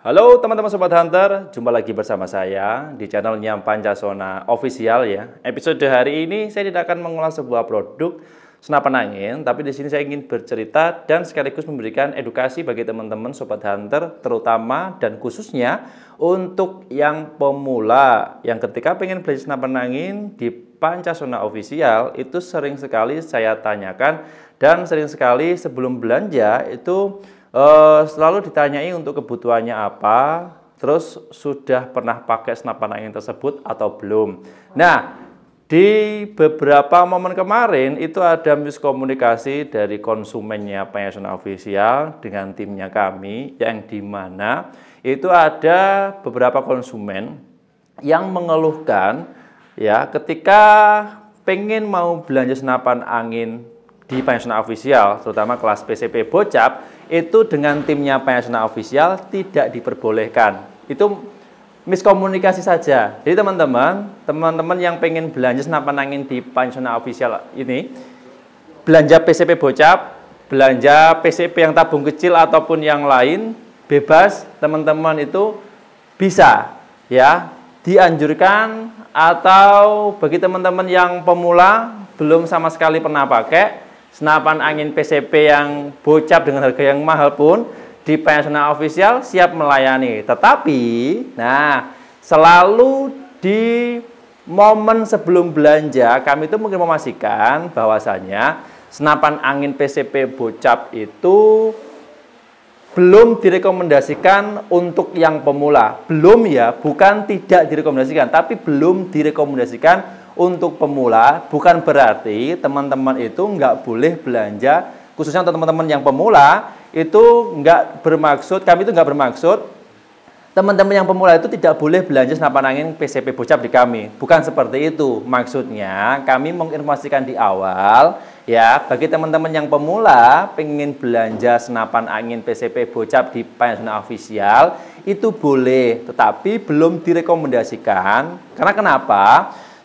Halo teman-teman Sobat Hunter, jumpa lagi bersama saya di channelnya Pancasona Official ya. Episode hari ini saya tidak akan mengulas sebuah produk senapan angin, tapi di sini saya ingin bercerita dan sekaligus memberikan edukasi bagi teman-teman Sobat Hunter terutama dan khususnya untuk yang pemula yang ketika pengen beli senapan angin di Pancasona Official itu sering sekali saya tanyakan dan sering sekali sebelum belanja itu Eh, selalu ditanyai untuk kebutuhannya apa, terus sudah pernah pakai senapan angin tersebut atau belum. Nah, di beberapa momen kemarin itu ada miskomunikasi dari konsumennya Pensiun Official dengan timnya kami yang di mana itu ada beberapa konsumen yang mengeluhkan ya ketika pengen mau belanja senapan angin di pensiunan Official, terutama kelas PCP Bocap, itu dengan timnya pensiunan Official tidak diperbolehkan. Itu miskomunikasi saja. Jadi teman-teman, teman-teman yang pengen belanja senapan angin di pensiunan Official ini, belanja PCP Bocap, belanja PCP yang tabung kecil ataupun yang lain, bebas teman-teman itu bisa ya dianjurkan atau bagi teman-teman yang pemula belum sama sekali pernah pakai Senapan angin PCP yang bocap dengan harga yang mahal pun di nasional Official siap melayani. Tetapi, nah, selalu di momen sebelum belanja kami itu mungkin memastikan bahwasannya senapan angin PCP bocap itu belum direkomendasikan untuk yang pemula. Belum ya, bukan tidak direkomendasikan, tapi belum direkomendasikan untuk pemula bukan berarti teman-teman itu nggak boleh belanja khususnya untuk teman-teman yang pemula itu nggak bermaksud kami itu nggak bermaksud teman-teman yang pemula itu tidak boleh belanja senapan angin PCP bocap di kami bukan seperti itu maksudnya kami menginformasikan di awal ya bagi teman-teman yang pemula pengen belanja senapan angin PCP bocap di Payasuna official itu boleh tetapi belum direkomendasikan karena kenapa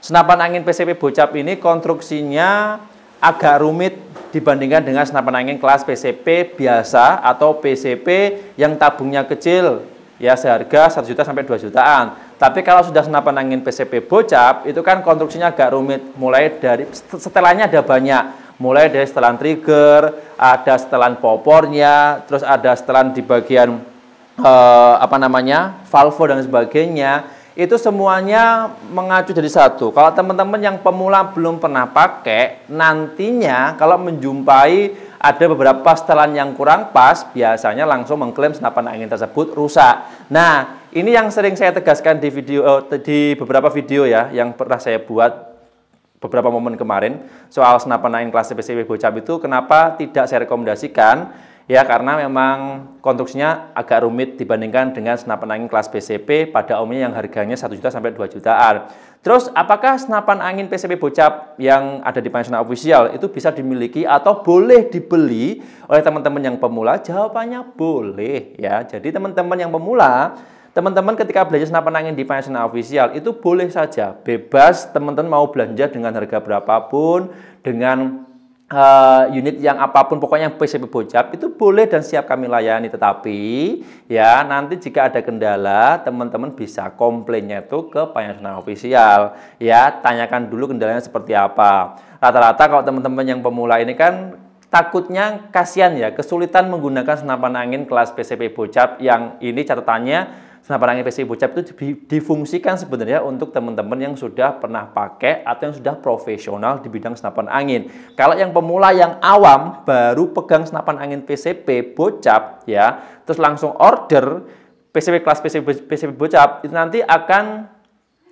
Senapan angin PCP bocap ini konstruksinya agak rumit dibandingkan dengan senapan angin kelas PCP biasa atau PCP yang tabungnya kecil ya seharga 1 juta sampai 2 jutaan. Tapi kalau sudah senapan angin PCP bocap itu kan konstruksinya agak rumit mulai dari setelannya ada banyak mulai dari setelan trigger, ada setelan popornya, terus ada setelan di bagian eh, apa namanya valve dan sebagainya itu semuanya mengacu jadi satu. Kalau teman-teman yang pemula belum pernah pakai, nantinya kalau menjumpai ada beberapa setelan yang kurang pas, biasanya langsung mengklaim senapan angin tersebut rusak. Nah, ini yang sering saya tegaskan di video eh, di beberapa video ya yang pernah saya buat beberapa momen kemarin soal senapan angin kelas PCB bocap itu kenapa tidak saya rekomendasikan ya karena memang konstruksinya agak rumit dibandingkan dengan senapan angin kelas PCP pada umumnya yang harganya 1 juta sampai 2 jutaan. Terus apakah senapan angin PCP bocap yang ada di pensiunan official itu bisa dimiliki atau boleh dibeli oleh teman-teman yang pemula? Jawabannya boleh ya. Jadi teman-teman yang pemula Teman-teman ketika belajar senapan angin di pensiunan official itu boleh saja bebas teman-teman mau belanja dengan harga berapapun dengan uh, unit yang apapun pokoknya yang PCB bocap itu boleh dan siap kami layani tetapi ya nanti jika ada kendala teman-teman bisa komplainnya itu ke Nasional official ya tanyakan dulu kendalanya seperti apa rata-rata kalau teman-teman yang pemula ini kan takutnya kasihan ya kesulitan menggunakan senapan angin kelas PCB bocap yang ini catatannya senapan angin PC Bocap itu difungsikan sebenarnya untuk teman-teman yang sudah pernah pakai atau yang sudah profesional di bidang senapan angin. Kalau yang pemula yang awam baru pegang senapan angin PCP Bocap ya, terus langsung order PCP kelas PCP, PCP Bocap itu nanti akan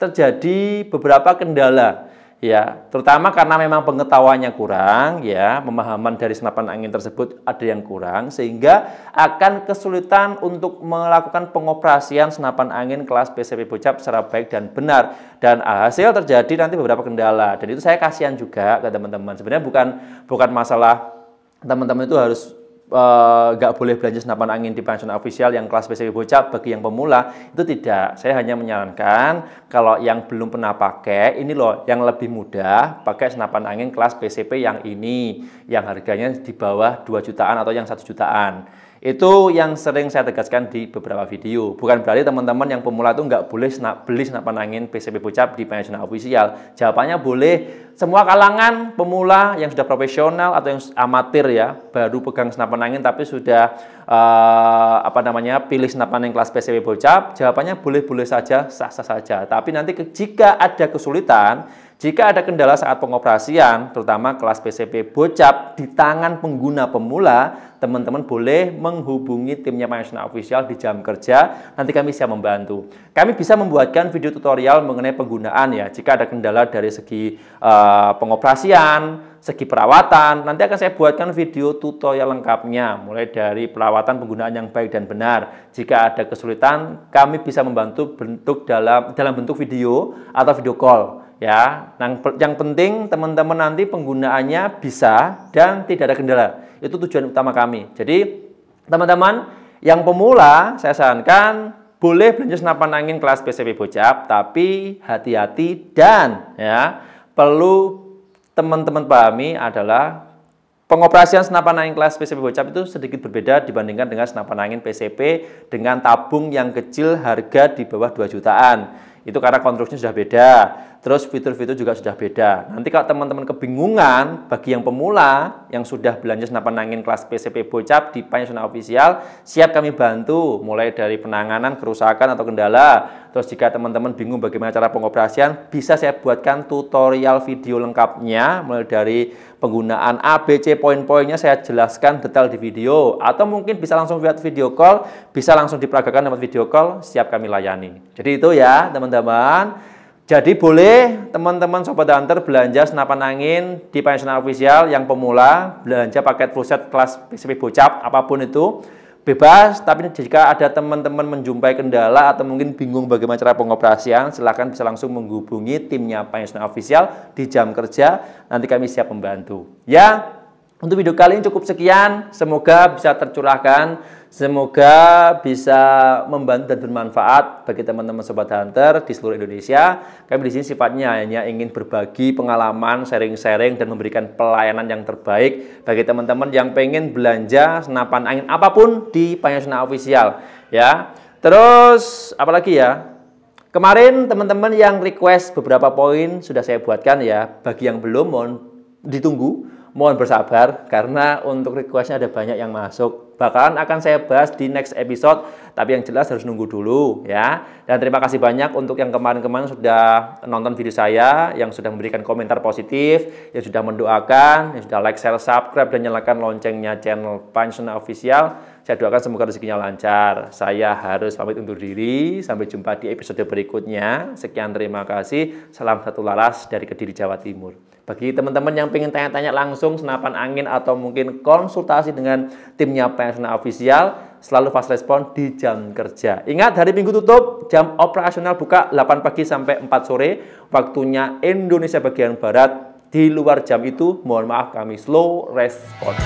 terjadi beberapa kendala ya terutama karena memang pengetahuannya kurang ya pemahaman dari senapan angin tersebut ada yang kurang sehingga akan kesulitan untuk melakukan pengoperasian senapan angin kelas PCP bocap secara baik dan benar dan hasil terjadi nanti beberapa kendala dan itu saya kasihan juga ke teman-teman sebenarnya bukan bukan masalah teman-teman itu harus Eh, nggak uh, boleh belanja senapan angin di bantuan official yang kelas PCB bocah bagi yang pemula itu tidak. Saya hanya menyarankan kalau yang belum pernah pakai ini loh yang lebih mudah pakai senapan angin kelas PCP yang ini yang harganya di bawah 2 jutaan atau yang satu jutaan. Itu yang sering saya tegaskan di beberapa video. Bukan berarti teman-teman yang pemula itu nggak boleh senap, beli senapan angin PCB bocap di pensiunan official. Jawabannya boleh. Semua kalangan pemula yang sudah profesional atau yang amatir ya, baru pegang senapan angin tapi sudah uh, apa namanya pilih senapan angin kelas PCB bocap jawabannya boleh-boleh saja, sah-sah saja. Tapi nanti ke, jika ada kesulitan, jika ada kendala saat pengoperasian, terutama kelas PCP bocap di tangan pengguna pemula, teman-teman boleh menghubungi timnya Maisna Official di jam kerja. Nanti kami siap membantu. Kami bisa membuatkan video tutorial mengenai penggunaan ya. Jika ada kendala dari segi uh, pengoperasian, segi perawatan, nanti akan saya buatkan video tutorial lengkapnya. Mulai dari perawatan penggunaan yang baik dan benar. Jika ada kesulitan, kami bisa membantu bentuk dalam dalam bentuk video atau video call ya. yang penting teman-teman nanti penggunaannya bisa dan tidak ada kendala. Itu tujuan utama kami. Jadi, teman-teman yang pemula, saya sarankan boleh belanja senapan angin kelas PCP Bocap, tapi hati-hati dan ya perlu teman-teman pahami adalah pengoperasian senapan angin kelas PCP Bocap itu sedikit berbeda dibandingkan dengan senapan angin PCP dengan tabung yang kecil harga di bawah 2 jutaan. Itu karena konstruksinya sudah beda. Terus fitur-fitur juga sudah beda. Nanti kalau teman-teman kebingungan, bagi yang pemula, yang sudah belanja senapan angin kelas PCP Bocap di Panyasuna Official, siap kami bantu, mulai dari penanganan, kerusakan, atau kendala. Terus jika teman-teman bingung bagaimana cara pengoperasian, bisa saya buatkan tutorial video lengkapnya, mulai dari penggunaan ABC poin-poinnya saya jelaskan detail di video. Atau mungkin bisa langsung lihat video call, bisa langsung diperagakan lewat video call, siap kami layani. Jadi itu ya teman-teman. Jadi boleh teman-teman Sobat Hunter belanja senapan angin di pensional official yang pemula, belanja paket full set kelas PCP bocap, apapun itu, bebas. Tapi jika ada teman-teman menjumpai kendala atau mungkin bingung bagaimana cara pengoperasian, silahkan bisa langsung menghubungi timnya pensional official di jam kerja, nanti kami siap membantu. Ya, untuk video kali ini cukup sekian, semoga bisa tercurahkan, semoga bisa membantu dan bermanfaat bagi teman-teman sobat hunter di seluruh Indonesia. Kami di sini sifatnya hanya ingin berbagi pengalaman, sharing-sharing dan memberikan pelayanan yang terbaik bagi teman-teman yang pengen belanja senapan angin apapun di Panyasuna Official ya. Terus apalagi ya? Kemarin teman-teman yang request beberapa poin sudah saya buatkan ya. Bagi yang belum mohon ditunggu mohon bersabar karena untuk requestnya ada banyak yang masuk. bahkan akan saya bahas di next episode, tapi yang jelas harus nunggu dulu ya. Dan terima kasih banyak untuk yang kemarin-kemarin sudah nonton video saya, yang sudah memberikan komentar positif, yang sudah mendoakan, yang sudah like, share, subscribe, dan nyalakan loncengnya channel Pensioner Official. Saya doakan semoga rezekinya lancar. Saya harus pamit untuk diri. Sampai jumpa di episode berikutnya. Sekian terima kasih. Salam satu laras dari Kediri, Jawa Timur. Bagi teman-teman yang ingin tanya-tanya langsung senapan angin atau mungkin konsultasi dengan timnya pensiunan official, selalu fast respon di jam kerja. Ingat hari Minggu tutup, jam operasional buka 8 pagi sampai 4 sore, waktunya Indonesia bagian barat. Di luar jam itu, mohon maaf kami slow respon.